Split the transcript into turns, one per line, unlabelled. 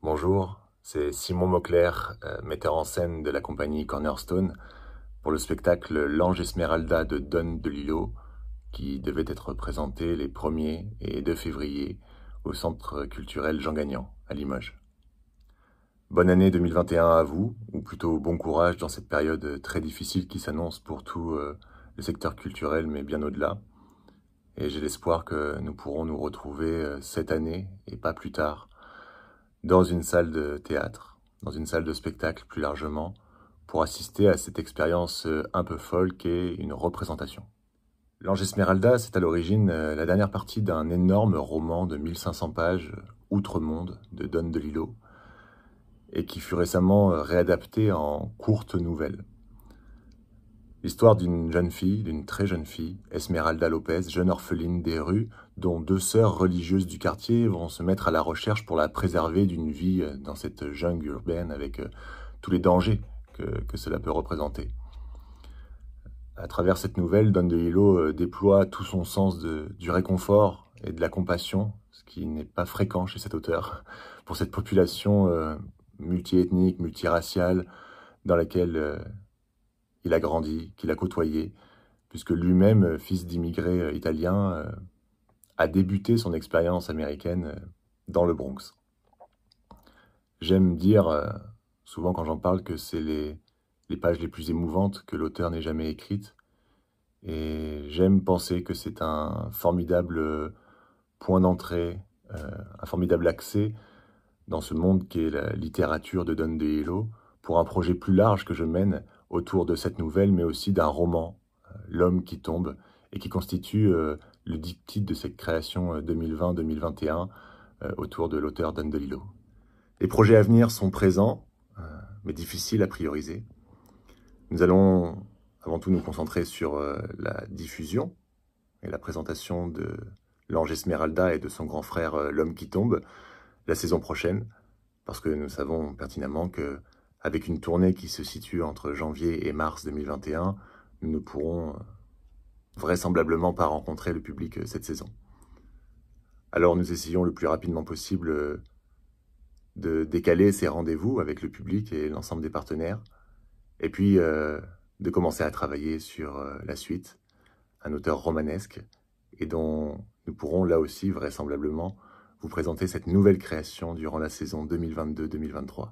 Bonjour, c'est Simon Maucler, euh, metteur en scène de la compagnie Cornerstone, pour le spectacle L'Ange Esmeralda de Don DeLillo, qui devait être présenté les 1er et 2 février au Centre culturel Jean Gagnant, à Limoges. Bonne année 2021 à vous, ou plutôt bon courage dans cette période très difficile qui s'annonce pour tout euh, le secteur culturel, mais bien au-delà. Et j'ai l'espoir que nous pourrons nous retrouver euh, cette année, et pas plus tard, dans une salle de théâtre, dans une salle de spectacle plus largement, pour assister à cette expérience euh, un peu folle qu'est une représentation. L'Ange Esmeralda, c'est à l'origine euh, la dernière partie d'un énorme roman de 1500 pages, euh, Outre-Monde, de Don DeLillo, et qui fut récemment réadapté en courte nouvelle. L'histoire d'une jeune fille, d'une très jeune fille, Esmeralda Lopez, jeune orpheline des rues, dont deux sœurs religieuses du quartier vont se mettre à la recherche pour la préserver d'une vie euh, dans cette jungle urbaine avec euh, tous les dangers que, cela peut représenter. À travers cette nouvelle, Don hilo euh, déploie tout son sens du réconfort et de la compassion, ce qui n'est pas fréquent chez cet auteur, pour cette population multiethnique, multiraciale, dans laquelle a grandi, qu'il a côtoyé, puisque lui-même, euh, fils d'immigrés euh, italiens, euh, a débuté son expérience américaine dans le Bronx. J'aime dire, souvent quand j'en parle, que c'est les, pages les plus émouvantes que l'auteur n'ait jamais écrites, et j'aime penser que c'est un formidable point d'entrée, un formidable accès dans ce monde qu'est la littérature de Don DeHello pour un projet plus large que je mène autour de cette nouvelle, mais aussi d'un roman, euh, L'homme qui tombe, et qui constitue euh, le diptyque de cette création 2020-2021 euh, autour de l'auteur Dan Delillo. Les projets à venir sont présents, mais difficiles à prioriser. Nous allons avant tout nous concentrer sur la diffusion et la présentation de l'ange Esmeralda et de son grand frère L'homme qui tombe la saison prochaine, parce que nous savons pertinemment que avec une tournée qui se situe entre janvier et mars 2021, nous ne pourrons euh, vraisemblablement pas rencontrer le public euh, cette saison. Alors nous essayons le plus rapidement possible euh, de décaler ces rendez-vous avec le public et l'ensemble des partenaires, et puis de commencer à travailler sur la suite, un auteur romanesque, et dont nous pourrons là aussi vraisemblablement vous présenter cette nouvelle création durant la saison 2022-2023.